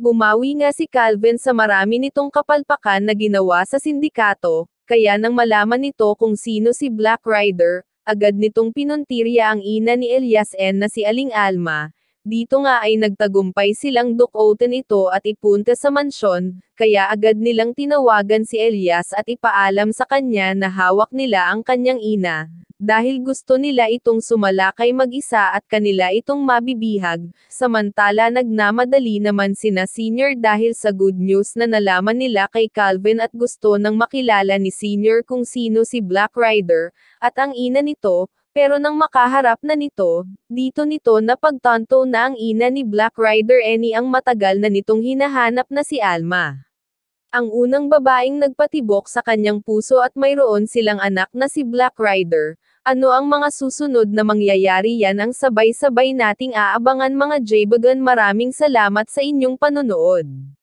Bumawi nga si Calvin sa marami nitong kapalpakan na ginawa sa sindikato, kaya nang malaman nito kung sino si Black Rider, agad nitong pinuntirya ang ina ni Elias N na si Aling Alma. Dito nga ay nagtagumpay silang dukoten ito at ipunta sa mansyon, kaya agad nilang tinawagan si Elias at ipaalam sa kanya na hawak nila ang kanyang ina dahil gusto nila itong sumalakay mag-isa at kanila itong mabibihag, samantala nagnamadali naman sina Senior dahil sa good news na nalaman nila kay Calvin at gusto nang makilala ni Senior kung sino si Black Rider, at ang ina nito, pero nang makaharap na nito, dito nito napagtanto na ang ina ni Black Rider Annie ang matagal na nitong hinahanap na si Alma. Ang unang babaeng nagpatibok sa kanyang puso at mayroon silang anak na si Black Rider. Ano ang mga susunod na mangyayari yan ang sabay-sabay nating aabangan mga j maraming salamat sa inyong panonood.